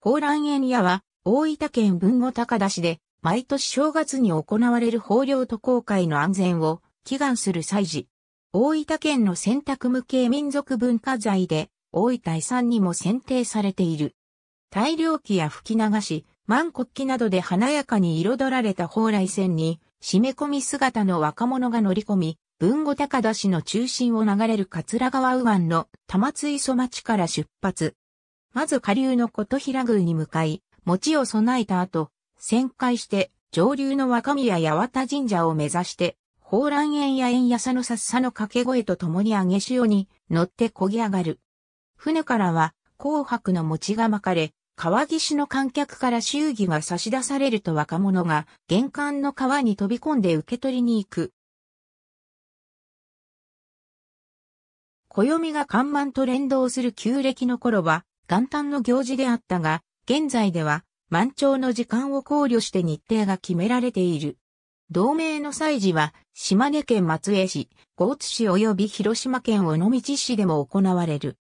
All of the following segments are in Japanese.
宝卵園屋は大分県文後高田市で毎年正月に行われる豊漁渡航会の安全を祈願する祭事。大分県の選択無形民族文化財で大分遺産にも選定されている。大漁旗や吹き流し、万国旗などで華やかに彩られた蓬莱線に締め込み姿の若者が乗り込み、文後高田市の中心を流れる桂川右岸の玉津磯町から出発。まず下流の琴平宮に向かい、餅を備えた後、旋回して上流の若宮八幡神社を目指して、宝蘭園や円安のさっさの掛け声と共に上げ潮に乗って漕ぎ上がる。船からは紅白の餅が巻かれ、川岸の観客から祝儀が差し出されると若者が玄関の川に飛び込んで受け取りに行く。暦が看板と連動する旧暦の頃は、元旦の行事であったが、現在では満潮の時間を考慮して日程が決められている。同盟の祭事は、島根県松江市、江津市及び広島県尾道市でも行われる。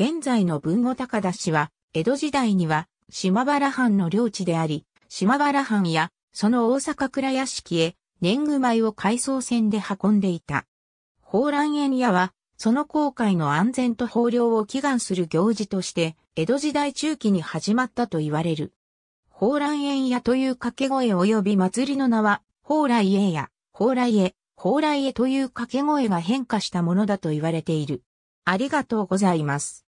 現在の文後高田市は、江戸時代には、島原藩の領地であり、島原藩や、その大阪倉屋敷へ、年貢米を改装。船で運んでいた。宝蘭園屋は、その航海の安全と豊漁を祈願する行事として、江戸時代中期に始まったと言われる。蓬莱園屋という掛け声及び祭りの名は、蓬莱園や、蓬莱へ、蓬莱へという掛け声が変化したものだと言われている。ありがとうございます。